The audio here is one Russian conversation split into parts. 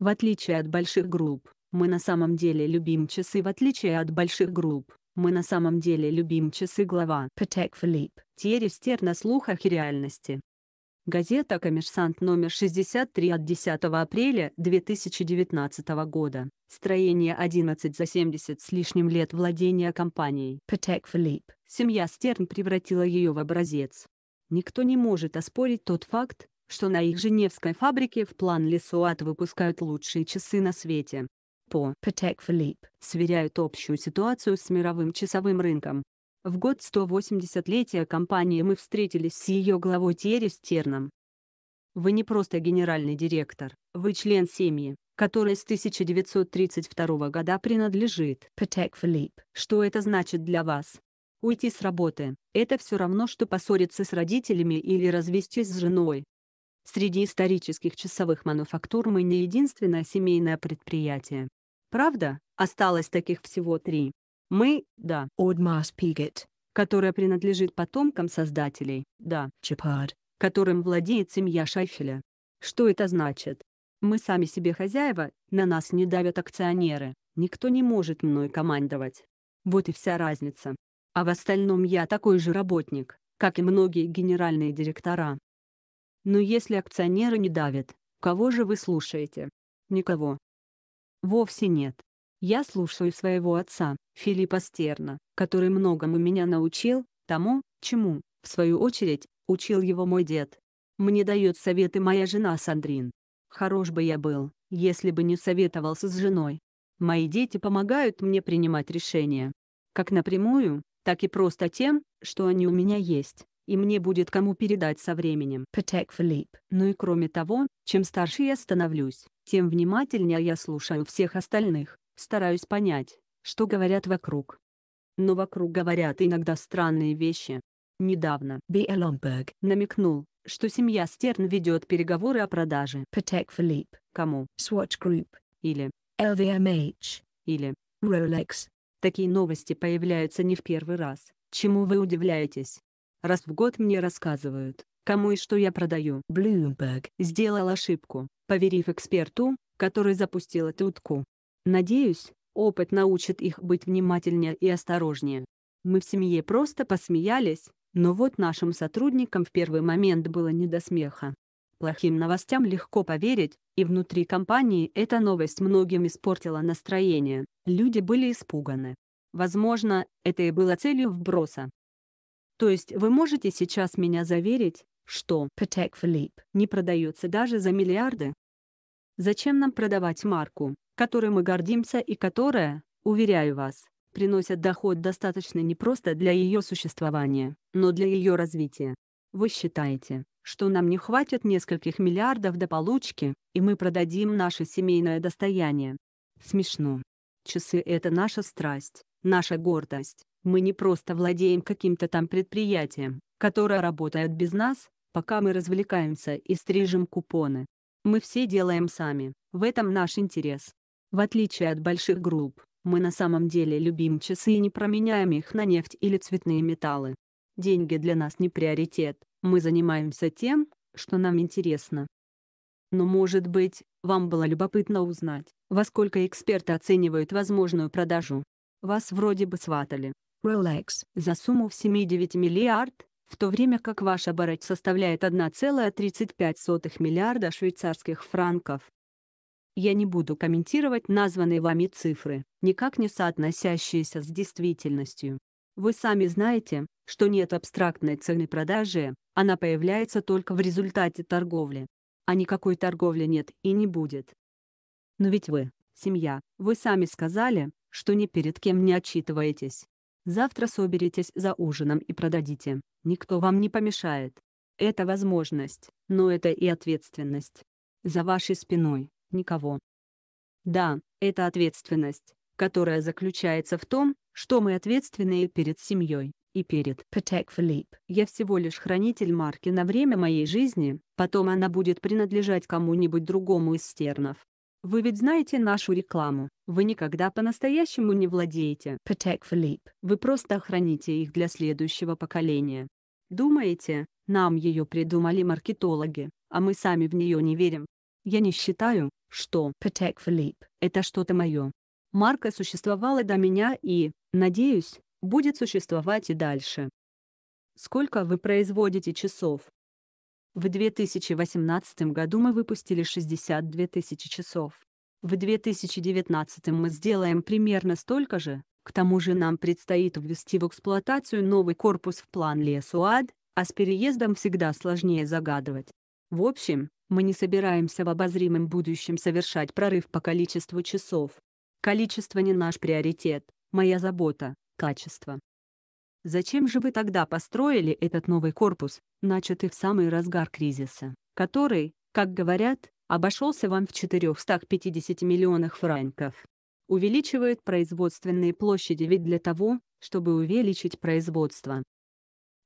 В отличие от больших групп, мы на самом деле любим часы в отличие от больших групп. Мы на самом деле любим часы глава Патек Филипп. Терестер на слухах и реальности. Газета «Коммерсант» номер 63 от 10 апреля 2019 года. Строение 11 за 70 с лишним лет владения компанией. Патек Филипп. Семья Стерн превратила ее в образец. Никто не может оспорить тот факт, что на их женевской фабрике в план Лесуат выпускают лучшие часы на свете. По Patek Philippe сверяют общую ситуацию с мировым часовым рынком. В год 180-летия компании мы встретились с ее главой Тьерри Стерном. Вы не просто генеральный директор, вы член семьи, которая с 1932 года принадлежит Patek Philippe. Что это значит для вас? Уйти с работы – это все равно, что поссориться с родителями или развестись с женой. Среди исторических часовых мануфактур мы не единственное семейное предприятие. Правда, осталось таких всего три. Мы, да, Ordmarspiegel, которая принадлежит потомкам создателей, да, Chepard, которым владеет семья Шайфеля. Что это значит? Мы сами себе хозяева, на нас не давят акционеры, никто не может мной командовать. Вот и вся разница. А в остальном я такой же работник, как и многие генеральные директора. Но если акционеры не давят, кого же вы слушаете? Никого. Вовсе нет. Я слушаю своего отца, Филиппа Стерна, который многому меня научил, тому, чему, в свою очередь, учил его мой дед. Мне дает советы моя жена Сандрин. Хорош бы я был, если бы не советовался с женой. Мои дети помогают мне принимать решения. Как напрямую, так и просто тем, что они у меня есть и мне будет кому передать со временем. Патек Philippe. Ну и кроме того, чем старше я становлюсь, тем внимательнее я слушаю всех остальных, стараюсь понять, что говорят вокруг. Но вокруг говорят иногда странные вещи. Недавно Биэлонберг намекнул, что семья Стерн ведет переговоры о продаже Патек Philippe, кому Swatch Group или LVMH или Rolex. Такие новости появляются не в первый раз. Чему вы удивляетесь? Раз в год мне рассказывают, кому и что я продаю. Bloomberg сделал ошибку, поверив эксперту, который запустил эту утку. Надеюсь, опыт научит их быть внимательнее и осторожнее. Мы в семье просто посмеялись, но вот нашим сотрудникам в первый момент было не до смеха. Плохим новостям легко поверить, и внутри компании эта новость многим испортила настроение, люди были испуганы. Возможно, это и было целью вброса. То есть вы можете сейчас меня заверить, что Patek Philippe не продается даже за миллиарды? Зачем нам продавать марку, которой мы гордимся и которая, уверяю вас, приносит доход достаточно не просто для ее существования, но для ее развития? Вы считаете, что нам не хватит нескольких миллиардов до получки, и мы продадим наше семейное достояние. Смешно. Часы — это наша страсть, наша гордость, мы не просто владеем каким-то там предприятием, которое работает без нас, пока мы развлекаемся и стрижем купоны. Мы все делаем сами, в этом наш интерес. В отличие от больших групп, мы на самом деле любим часы и не променяем их на нефть или цветные металлы. Деньги для нас не приоритет, мы занимаемся тем, что нам интересно. Но может быть, вам было любопытно узнать, во сколько эксперты оценивают возможную продажу. Вас вроде бы сватали, Rolex за сумму в 7,9 миллиард, в то время как ваш оборот составляет 1,35 миллиарда швейцарских франков. Я не буду комментировать названные вами цифры, никак не соотносящиеся с действительностью. Вы сами знаете, что нет абстрактной цены продажи, она появляется только в результате торговли. А никакой торговли нет и не будет. Но ведь вы, семья, вы сами сказали, что ни перед кем не отчитываетесь. Завтра соберетесь за ужином и продадите. Никто вам не помешает. Это возможность, но это и ответственность. За вашей спиной – никого. Да, это ответственность, которая заключается в том, что мы ответственные перед семьей и перед Патек Philippe. Я всего лишь хранитель марки на время моей жизни, потом она будет принадлежать кому-нибудь другому из стернов. Вы ведь знаете нашу рекламу. Вы никогда по-настоящему не владеете. Patek Philippe. Вы просто храните их для следующего поколения. Думаете, нам ее придумали маркетологи, а мы сами в нее не верим? Я не считаю, что Patek Philippe — это что-то мое. Марка существовала до меня и, надеюсь, будет существовать и дальше. Сколько вы производите часов? В 2018 году мы выпустили 62 тысячи часов. В 2019 мы сделаем примерно столько же, к тому же нам предстоит ввести в эксплуатацию новый корпус в план Лесуад, а с переездом всегда сложнее загадывать. В общем, мы не собираемся в обозримом будущем совершать прорыв по количеству часов. Количество не наш приоритет, моя забота, качество. Зачем же вы тогда построили этот новый корпус, начатый в самый разгар кризиса, который, как говорят, обошелся вам в 450 миллионах франков? Увеличивает производственные площади ведь для того, чтобы увеличить производство.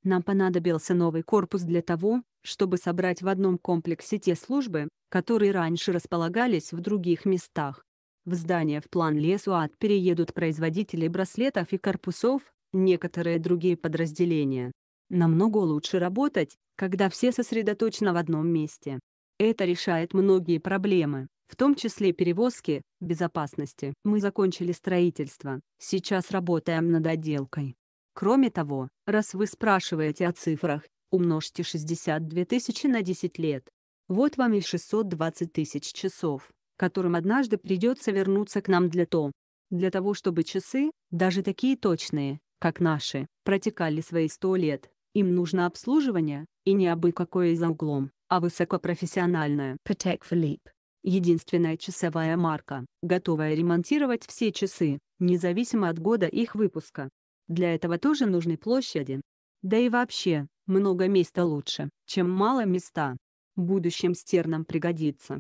Нам понадобился новый корпус для того, чтобы собрать в одном комплексе те службы, которые раньше располагались в других местах. В здание в план Лесуат переедут производители браслетов и корпусов, некоторые другие подразделения. Намного лучше работать, когда все сосредоточены в одном месте. Это решает многие проблемы, в том числе перевозки, безопасности. Мы закончили строительство, сейчас работаем над отделкой. Кроме того, раз вы спрашиваете о цифрах, умножьте 62 тысячи на 10 лет. Вот вам и 620 тысяч часов, которым однажды придется вернуться к нам для того, Для того чтобы часы, даже такие точные, как наши, протекали свои сто лет. Им нужно обслуживание, и не абы какое за углом, а высокопрофессиональное. Patek Philippe. Единственная часовая марка, готовая ремонтировать все часы, независимо от года их выпуска. Для этого тоже нужны площади. Да и вообще, много места лучше, чем мало места. Будущим стернам пригодится.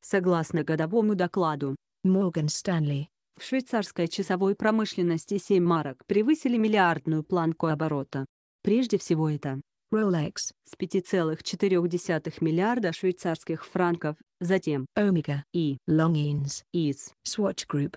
Согласно годовому докладу Morgan Stanley, в швейцарской часовой промышленности 7 марок превысили миллиардную планку оборота. Прежде всего это Rolex с 5,4 миллиарда швейцарских франков, затем Omega и Longines из Swatch Group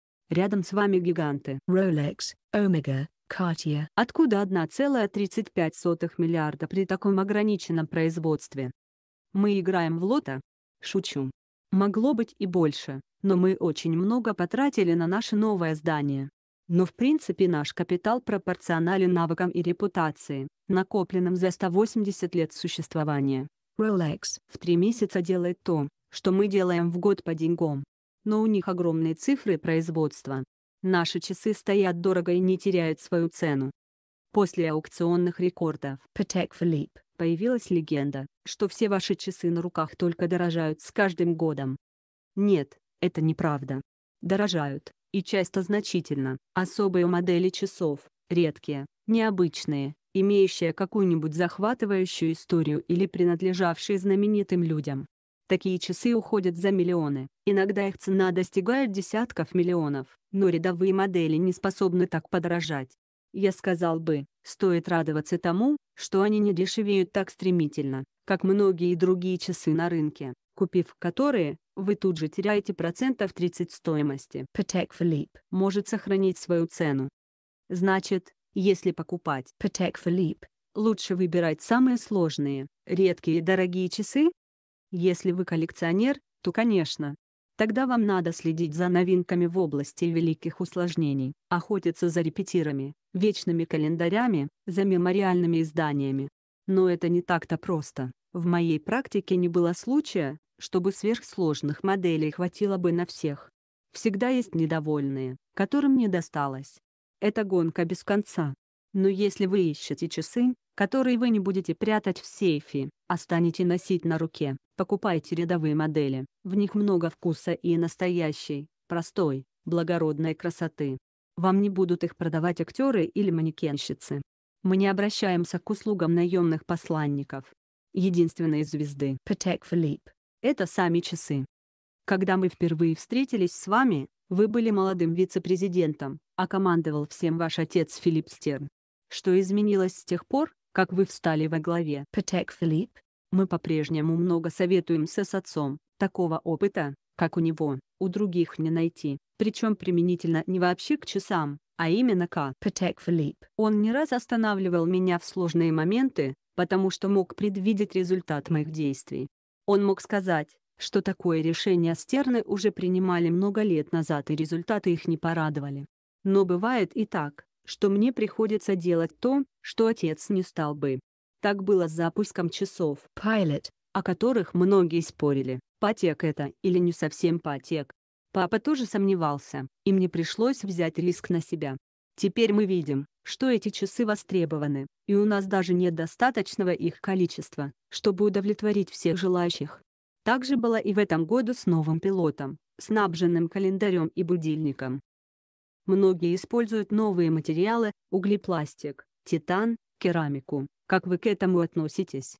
Рядом с вами гиганты Rolex, Omega, Cartier. Откуда 1,35 миллиарда при таком ограниченном производстве? Мы играем в лото? Шучу. Могло быть и больше, но мы очень много потратили на наше новое здание. Но в принципе наш капитал пропорционален навыкам и репутации, накопленным за 180 лет существования. Rolex в три месяца делает то, что мы делаем в год по деньгам но у них огромные цифры производства. Наши часы стоят дорого и не теряют свою цену. После аукционных рекордов Patek Philippe появилась легенда, что все ваши часы на руках только дорожают с каждым годом. Нет, это неправда. Дорожают, и часто значительно, особые модели часов, редкие, необычные, имеющие какую-нибудь захватывающую историю или принадлежавшие знаменитым людям. Такие часы уходят за миллионы, иногда их цена достигает десятков миллионов, но рядовые модели не способны так подорожать. Я сказал бы, стоит радоваться тому, что они не дешевеют так стремительно, как многие другие часы на рынке, купив которые, вы тут же теряете процентов 30 стоимости. Patek Philippe может сохранить свою цену. Значит, если покупать Patek Philippe, лучше выбирать самые сложные, редкие и дорогие часы, если вы коллекционер, то, конечно, тогда вам надо следить за новинками в области великих усложнений, охотиться за репетирами, вечными календарями, за мемориальными изданиями. Но это не так-то просто. В моей практике не было случая, чтобы сверхсложных моделей хватило бы на всех. Всегда есть недовольные, которым не досталось. Это гонка без конца. Но если вы ищете часы, которые вы не будете прятать в сейфе, а станете носить на руке. Покупайте рядовые модели, в них много вкуса и настоящей, простой, благородной красоты. Вам не будут их продавать актеры или манекенщицы. Мы не обращаемся к услугам наемных посланников. Единственные звезды Patek Philippe – это сами часы. Когда мы впервые встретились с вами, вы были молодым вице-президентом, а командовал всем ваш отец Филипп Стерн. Что изменилось с тех пор? как вы встали во главе Патек Филипп? Мы по-прежнему много советуемся с отцом, такого опыта, как у него, у других не найти, причем применительно не вообще к часам, а именно к Патек Филипп. Он не раз останавливал меня в сложные моменты, потому что мог предвидеть результат моих действий. Он мог сказать, что такое решение стерны уже принимали много лет назад и результаты их не порадовали. Но бывает и так, что мне приходится делать то, что отец не стал бы. Так было с запуском часов Pilot, о которых многие спорили, потек это или не совсем потек. Папа тоже сомневался, и мне пришлось взять риск на себя. Теперь мы видим, что эти часы востребованы, и у нас даже нет достаточного их количества, чтобы удовлетворить всех желающих. Также было и в этом году с новым пилотом, снабженным календарем и будильником. Многие используют новые материалы, углепластик, титан, керамику. Как вы к этому относитесь?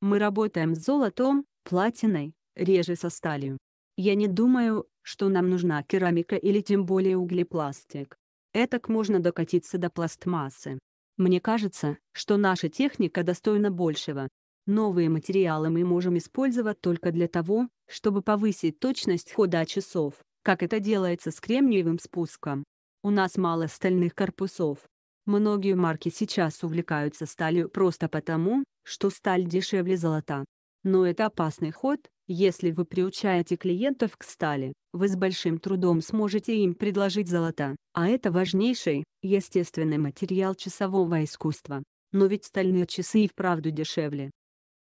Мы работаем с золотом, платиной, реже со сталью. Я не думаю, что нам нужна керамика или тем более углепластик. Этак можно докатиться до пластмассы. Мне кажется, что наша техника достойна большего. Новые материалы мы можем использовать только для того, чтобы повысить точность хода часов, как это делается с кремниевым спуском. У нас мало стальных корпусов, Многие марки сейчас увлекаются сталью просто потому, что сталь дешевле золота. Но это опасный ход, если вы приучаете клиентов к стали, вы с большим трудом сможете им предложить золото, а это важнейший, естественный материал часового искусства. Но ведь стальные часы и вправду дешевле.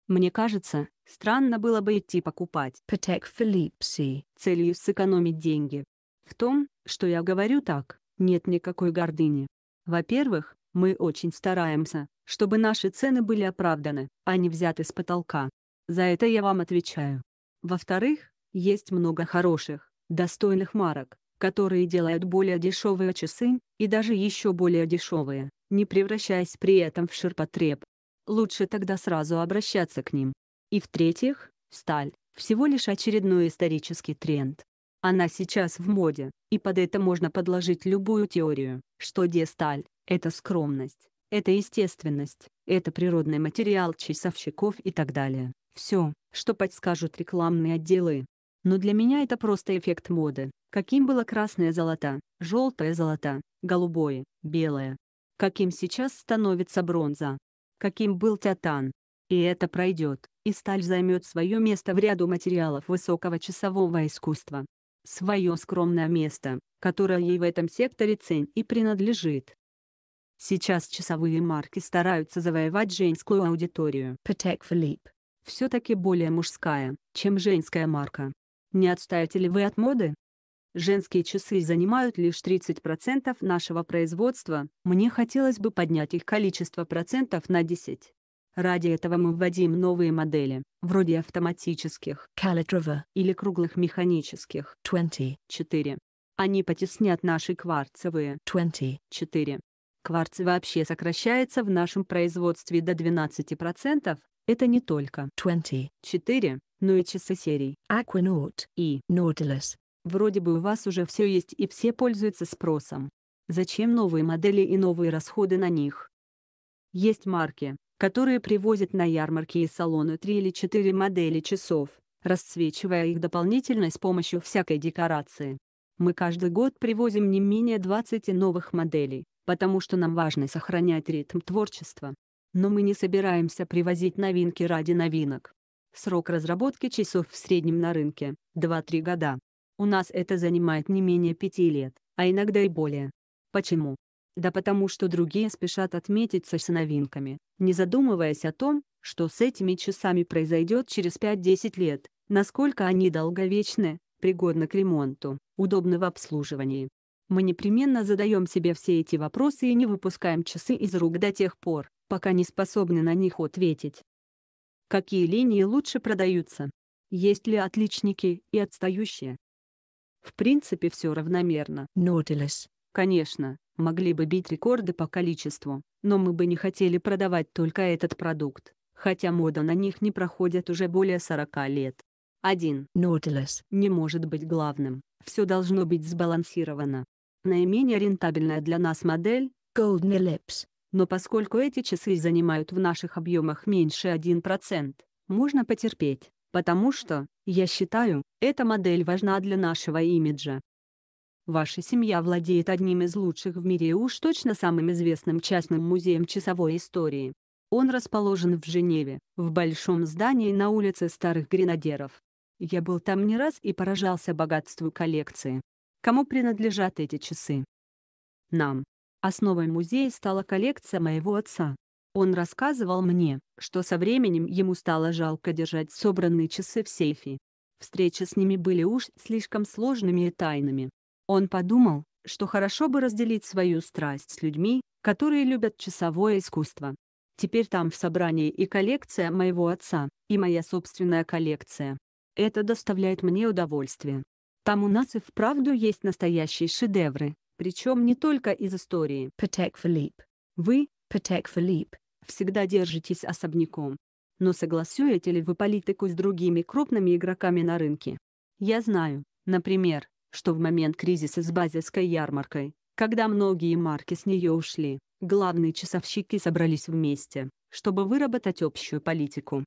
Мне кажется, странно было бы идти покупать Patek Philippe целью сэкономить деньги. В том, что я говорю так, нет никакой гордыни. Во-первых, мы очень стараемся, чтобы наши цены были оправданы, а не взяты с потолка. За это я вам отвечаю. Во-вторых, есть много хороших, достойных марок, которые делают более дешевые часы, и даже еще более дешевые, не превращаясь при этом в ширпотреб. Лучше тогда сразу обращаться к ним. И в-третьих, сталь – всего лишь очередной исторический тренд, она сейчас в моде, и под это можно подложить любую теорию, что десталь – это скромность, это естественность, это природный материал часовщиков и так далее. Все, что подскажут рекламные отделы. Но для меня это просто эффект моды, каким было красное золото, желтое золото, голубое, белое. Каким сейчас становится бронза. Каким был титан. И это пройдет, и сталь займет свое место в ряду материалов высокого часового искусства свое скромное место, которое ей в этом секторе цень и принадлежит. Сейчас часовые марки стараются завоевать женскую аудиторию. Patek Philippe. Все-таки более мужская, чем женская марка. Не отстаете ли вы от моды? Женские часы занимают лишь 30% нашего производства, мне хотелось бы поднять их количество процентов на 10. Ради этого мы вводим новые модели, вроде автоматических Calitrover или круглых механических 24. Они потеснят наши кварцевые 24. Кварц вообще сокращается в нашем производстве до 12%, это не только 24, но и часы серий Aquanaut и Nautilus. Вроде бы у вас уже все есть и все пользуются спросом. Зачем новые модели и новые расходы на них? Есть марки, которые привозят на ярмарки и салоны три или четыре модели часов, расцвечивая их дополнительно с помощью всякой декорации. Мы каждый год привозим не менее 20 новых моделей, потому что нам важно сохранять ритм творчества. Но мы не собираемся привозить новинки ради новинок. Срок разработки часов в среднем на рынке – 2-3 года. У нас это занимает не менее 5 лет, а иногда и более. Почему? Да потому что другие спешат отметиться с новинками, не задумываясь о том, что с этими часами произойдет через 5-10 лет, насколько они долговечны, пригодны к ремонту, удобны в обслуживании. Мы непременно задаем себе все эти вопросы и не выпускаем часы из рук до тех пор, пока не способны на них ответить. Какие линии лучше продаются? Есть ли отличники и отстающие? В принципе все равномерно. Nautilus. Конечно, могли бы бить рекорды по количеству, но мы бы не хотели продавать только этот продукт, хотя мода на них не проходит уже более 40 лет. 1. Nautilus не может быть главным, все должно быть сбалансировано. Наименее рентабельная для нас модель – Golden Ellipse. Но поскольку эти часы занимают в наших объемах меньше 1%, можно потерпеть, потому что, я считаю, эта модель важна для нашего имиджа. Ваша семья владеет одним из лучших в мире и уж точно самым известным частным музеем часовой истории. Он расположен в Женеве, в большом здании на улице Старых Гренадеров. Я был там не раз и поражался богатству коллекции. Кому принадлежат эти часы? Нам. Основой музея стала коллекция моего отца. Он рассказывал мне, что со временем ему стало жалко держать собранные часы в сейфе. Встречи с ними были уж слишком сложными и тайными. Он подумал, что хорошо бы разделить свою страсть с людьми, которые любят часовое искусство. Теперь там в собрании и коллекция моего отца, и моя собственная коллекция. Это доставляет мне удовольствие. Там у нас и вправду есть настоящие шедевры, причем не только из истории. Патек Филипп, Вы, Патек Филипп, всегда держитесь особняком. Но согласуете ли вы политику с другими крупными игроками на рынке? Я знаю, например, что в момент кризиса с базельской ярмаркой, когда многие марки с нее ушли, главные часовщики собрались вместе, чтобы выработать общую политику.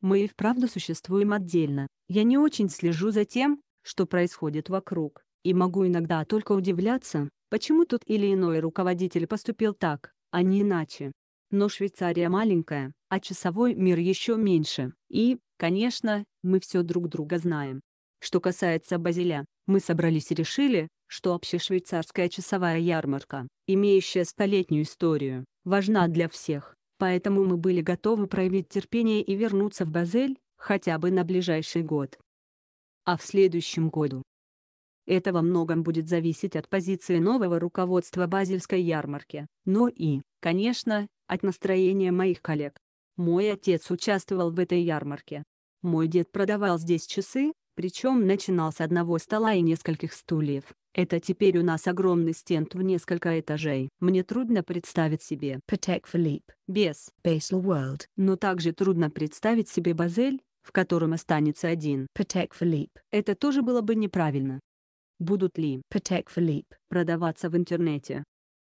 Мы и вправду существуем отдельно, я не очень слежу за тем, что происходит вокруг, и могу иногда только удивляться, почему тот или иной руководитель поступил так, а не иначе. Но Швейцария маленькая, а часовой мир еще меньше, и, конечно, мы все друг друга знаем. Что касается Базиля, мы собрались и решили, что общешвейцарская часовая ярмарка, имеющая столетнюю историю, важна для всех, поэтому мы были готовы проявить терпение и вернуться в Базель, хотя бы на ближайший год. А в следующем году. Это во многом будет зависеть от позиции нового руководства базельской ярмарки, но и, конечно, от настроения моих коллег. Мой отец участвовал в этой ярмарке. Мой дед продавал здесь часы, причем начинал с одного стола и нескольких стульев. Это теперь у нас огромный стенд в несколько этажей. Мне трудно представить себе Патек Philippe без Basel World, но также трудно представить себе Базель, в котором останется один Патек Philippe. Это тоже было бы неправильно. Будут ли Патек Philippe продаваться в интернете?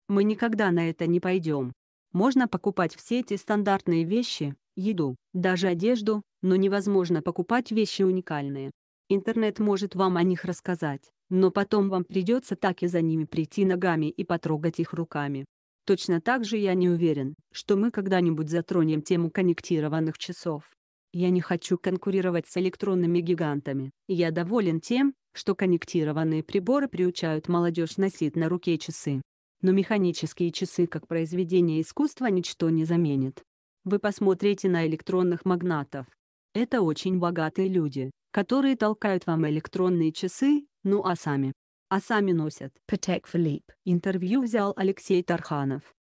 Мы никогда на это не пойдем. Можно покупать все эти стандартные вещи, еду, даже одежду, но невозможно покупать вещи уникальные. Интернет может вам о них рассказать, но потом вам придется так и за ними прийти ногами и потрогать их руками. Точно так же я не уверен, что мы когда-нибудь затронем тему коннектированных часов. Я не хочу конкурировать с электронными гигантами. Я доволен тем, что коннектированные приборы приучают молодежь носить на руке часы. Но механические часы как произведение искусства ничто не заменит. Вы посмотрите на электронных магнатов. Это очень богатые люди, которые толкают вам электронные часы, ну а сами. А сами носят. Патек Филипп. Интервью взял Алексей Тарханов.